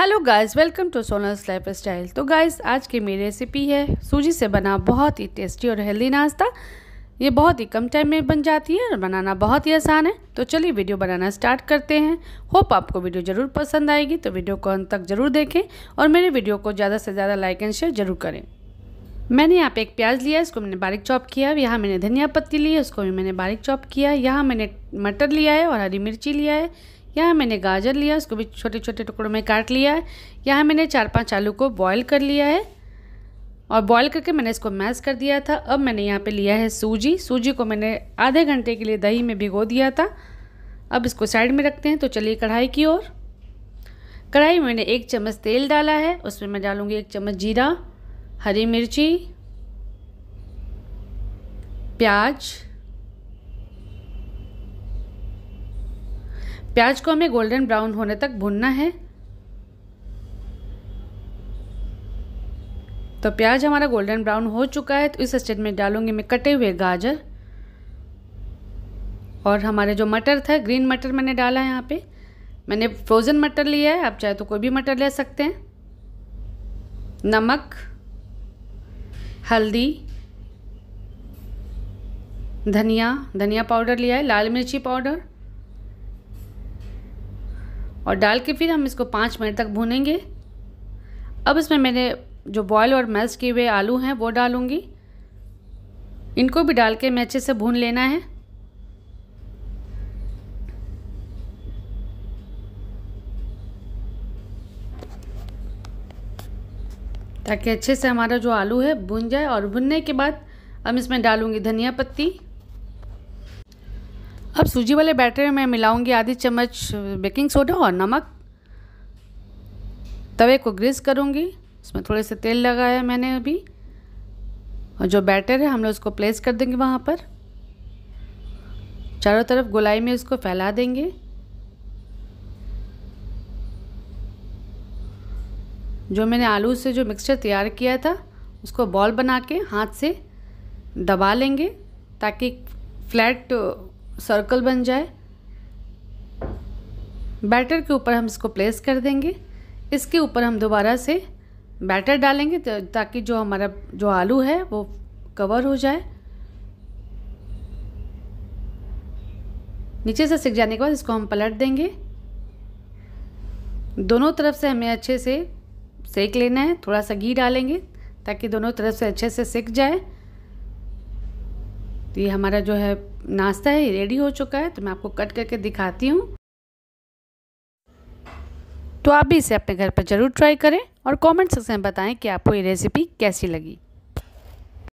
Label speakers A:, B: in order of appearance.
A: hello guys welcome to Sonal's life style तो guys आज की मेरी रेसिपी है सूजी से बना बहुत ही टेस्टी और हेल्दी नाश्ता ये बहुत ही कम टाइम में बन जाती है और बनाना बहुत ही आसान है तो चलिए वीडियो बनाना स्टार्ट करते हैं होप आपको वीडियो ज़रूर पसंद आएगी तो वीडियो को अंत तक ज़रूर देखें और मेरे वीडियो को ज़्यादा से ज़्यादा लाइक एंड शेयर ज़रूर करें मैंने यहाँ पे एक प्याज लिया इसको मैंने बारीक चॉप किया यहाँ मैंने धनिया पत्ती ली है उसको भी मैंने बारीक चॉप किया यहाँ मैंने मटर लिया है और हरी मिर्ची लिया है यहाँ मैंने गाजर लिया उसको भी छोटे छोटे टुकड़ों में काट लिया है यहाँ मैंने चार पांच आलू को बॉईल कर लिया है और बॉईल करके मैंने इसको मैश कर दिया था अब मैंने यहाँ पे लिया है सूजी सूजी को मैंने आधे घंटे के लिए दही में भिगो दिया था अब इसको साइड में रखते हैं तो चलिए कढ़ाई की ओर कढ़ाई में मैंने एक चम्मच तेल डाला है उसमें मैं डालूँगी एक चम्मच जीरा हरी मिर्ची प्याज प्याज को हमें गोल्डन ब्राउन होने तक भुनना है तो प्याज हमारा गोल्डन ब्राउन हो चुका है तो इस स्टेज में डालूंगी मैं कटे हुए गाजर और हमारे जो मटर था ग्रीन मटर मैंने डाला है यहाँ पे मैंने फ्रोज़न मटर लिया है आप चाहे तो कोई भी मटर ले सकते हैं नमक हल्दी धनिया धनिया पाउडर लिया है लाल मिर्ची पाउडर और डाल के फिर हम इसको पाँच मिनट तक भूनेंगे अब इसमें मैंने जो बॉयल और मैश किए हुए आलू हैं वो डालूँगी इनको भी डाल के मैं अच्छे से भून लेना है ताकि अच्छे से हमारा जो आलू है भुन जाए और भुनने के बाद हम इसमें डालूँगी धनिया पत्ती अब सूजी वाले बैटर में मिलाऊंगी आधी चम्मच बेकिंग सोडा और नमक तवे को ग्रीस करूँगी उसमें थोड़े से तेल लगाया मैंने अभी और जो बैटर है हम लोग उसको प्लेस कर देंगे वहाँ पर चारों तरफ गोलाई में उसको फैला देंगे जो मैंने आलू से जो मिक्सचर तैयार किया था उसको बॉल बना के हाथ से दबा लेंगे ताकि फ्लैट सर्कल बन जाए बैटर के ऊपर हम इसको प्लेस कर देंगे इसके ऊपर हम दोबारा से बैटर डालेंगे ताकि जो हमारा जो आलू है वो कवर हो जाए नीचे से सिक जाने के बाद इसको हम पलट देंगे दोनों तरफ से हमें अच्छे से सेक लेना है थोड़ा सा घी डालेंगे ताकि दोनों तरफ से अच्छे से सिक जाए तो ये हमारा जो है नाश्ता है रेडी हो चुका है तो मैं आपको कट करके दिखाती हूँ तो आप भी इसे अपने घर पर ज़रूर ट्राई करें और कमेंट सेक्शन में बताएं कि आपको ये रेसिपी कैसी लगी